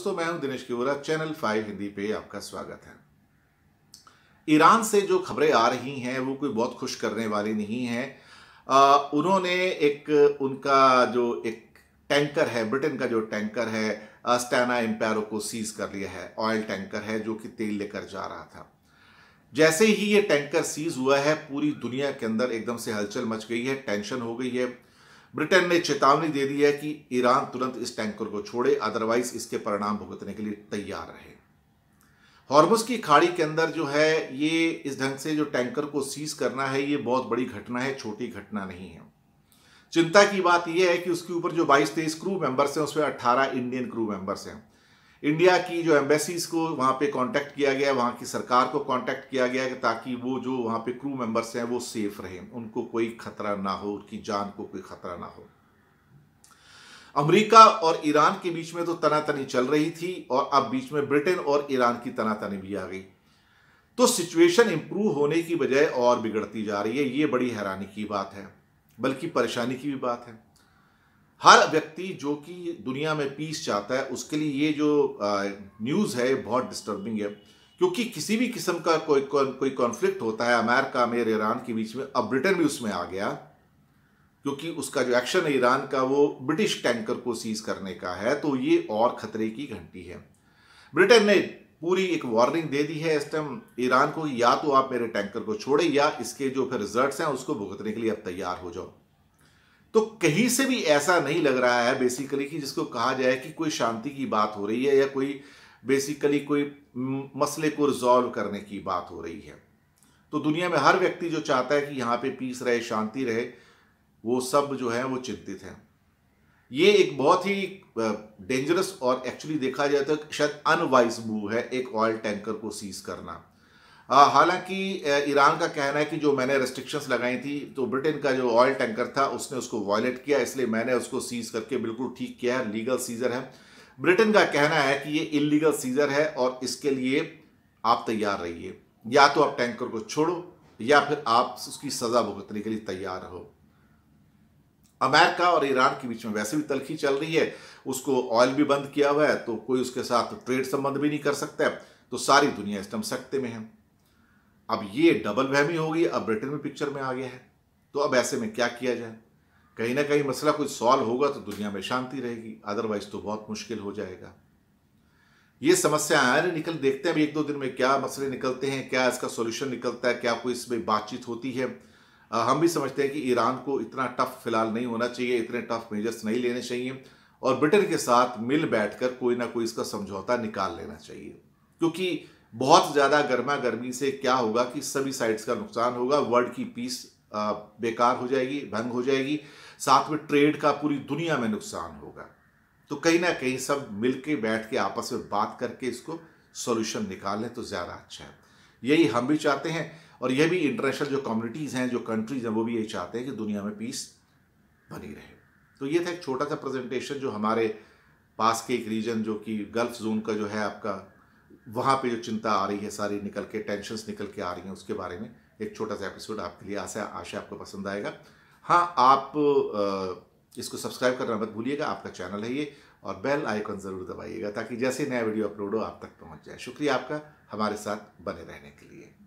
दोस्तों मैं हूं दिनेश केवरा चैनल फाइव हिंदी पे आपका स्वागत है ईरान से जो खबरें आ रही हैं वो कोई बहुत खुश करने वाली नहीं है आ, उन्होंने एक उनका जो एक टैंकर है ब्रिटेन का जो टैंकर है स्टैना एम्पायरों को सीज कर लिया है ऑयल टैंकर है जो कि तेल लेकर जा रहा था जैसे ही ये टैंकर सीज हुआ है पूरी दुनिया के अंदर एकदम से हलचल मच गई है टेंशन हो गई है ब्रिटेन ने चेतावनी दे दी है कि ईरान तुरंत इस टैंकर को छोड़े अदरवाइज इसके परिणाम भुगतने के लिए तैयार रहे हॉर्मुस की खाड़ी के अंदर जो है ये इस ढंग से जो टैंकर को सीज करना है ये बहुत बड़ी घटना है छोटी घटना नहीं है चिंता की बात यह है कि उसके ऊपर जो 22 तेईस क्रू मेंबर्स हैं उसमें 18 इंडियन क्रू मेंबर्स हैं इंडिया की जो एम्बेसीज को वहाँ पे कांटेक्ट किया गया वहाँ की सरकार को कांटेक्ट किया गया ताकि वो जो वहाँ पे क्रू मेंबर्स हैं वो सेफ रहें उनको कोई खतरा ना हो उनकी जान को कोई खतरा ना हो अमेरिका और ईरान के बीच में तो तनातनी चल रही थी और अब बीच में ब्रिटेन और ईरान की तनातनी भी आ गई तो सिचुएशन इंप्रूव होने की बजाय और बिगड़ती जा रही है ये बड़ी हैरानी की बात है बल्कि परेशानी की भी बात है हर व्यक्ति जो कि दुनिया में पीस चाहता है उसके लिए ये जो न्यूज़ है बहुत डिस्टर्बिंग है क्योंकि किसी भी किस्म का कोई कोई कॉन्फ्लिक्ट होता है अमेरिका में ईरान के बीच में अब ब्रिटेन भी उसमें आ गया क्योंकि उसका जो एक्शन है ईरान का वो ब्रिटिश टैंकर को सीज करने का है तो ये और खतरे की घंटी है ब्रिटेन ने पूरी एक वार्निंग दे दी है इस टाइम ईरान को या तो आप मेरे टैंकर को छोड़े या इसके जो फिर रिजल्ट हैं उसको भुगतने के लिए आप तैयार हो जाओ तो कहीं से भी ऐसा नहीं लग रहा है बेसिकली कि जिसको कहा जाए कि कोई शांति की बात हो रही है या कोई बेसिकली कोई मसले को रिजॉल्व करने की बात हो रही है तो दुनिया में हर व्यक्ति जो चाहता है कि यहाँ पे पीस रहे शांति रहे वो सब जो है वो चिंतित हैं ये एक बहुत ही डेंजरस और एक्चुअली देखा जाए तो शायद अनवाइज मूव है एक ऑयल टैंकर को सीज करना हाँ, हालांकि ईरान का कहना है कि जो मैंने रेस्ट्रिक्शंस लगाई थी तो ब्रिटेन का जो ऑयल टैंकर था उसने उसको वॉयलेट किया इसलिए मैंने उसको सीज करके बिल्कुल ठीक किया है लीगल सीजर है ब्रिटेन का कहना है कि ये इलीगल सीजर है और इसके लिए आप तैयार रहिए या तो आप टैंकर को छोड़ो या फिर आप उसकी सज़ा भुगतने के लिए तैयार हो अमेरिका और ईरान के बीच में वैसे भी तलखी चल रही है उसको ऑयल भी बंद किया हुआ है तो कोई उसके साथ ट्रेड संबंध भी नहीं कर सकता है तो सारी दुनिया इस सकते में है अब ये डबल वहमी होगी अब ब्रिटेन में पिक्चर में आ गया है तो अब ऐसे में क्या किया जाए कहीं ना कहीं मसला कुछ सॉल्व होगा तो दुनिया में शांति रहेगी अदरवाइज तो बहुत मुश्किल हो जाएगा ये समस्या आने निकल देखते हैं अभी एक दो दिन में क्या मसले निकलते हैं क्या इसका सोल्यूशन निकलता है क्या कोई इसमें बातचीत होती है हम भी समझते हैं कि ईरान को इतना टफ फिलहाल नहीं होना चाहिए इतने टफ मेजर्स नहीं लेने चाहिए और ब्रिटेन के साथ मिल बैठकर कोई ना कोई इसका समझौता निकाल लेना चाहिए क्योंकि बहुत ज़्यादा गर्मा गर्मी से क्या होगा कि सभी साइड्स का नुकसान होगा वर्ल्ड की पीस बेकार हो जाएगी भंग हो जाएगी साथ में ट्रेड का पूरी दुनिया में नुकसान होगा तो कहीं ना कहीं सब मिल के बैठ के आपस में बात करके इसको सोल्यूशन लें तो ज़्यादा अच्छा है यही हम भी चाहते हैं और यह भी इंटरनेशनल जो कम्युनिटीज़ हैं जो कंट्रीज़ हैं वो भी यही चाहते हैं कि दुनिया में पीस बनी रहे तो ये था एक छोटा सा प्रेजेंटेशन जो हमारे पास के एक रीजन जो कि गल्फ जोन का जो है आपका वहाँ पे जो चिंता आ रही है सारी निकल के टेंशंस निकल के आ रही हैं उसके बारे में एक छोटा सा एपिसोड आपके लिए आशा आशा आपको पसंद आएगा हाँ आप इसको सब्सक्राइब करना मत भूलिएगा आपका चैनल है ये और बेल आइकन ज़रूर दबाइएगा ताकि जैसे नया वीडियो अपलोड हो आप तक पहुँच जाए शुक्रिया आपका हमारे साथ बने रहने के लिए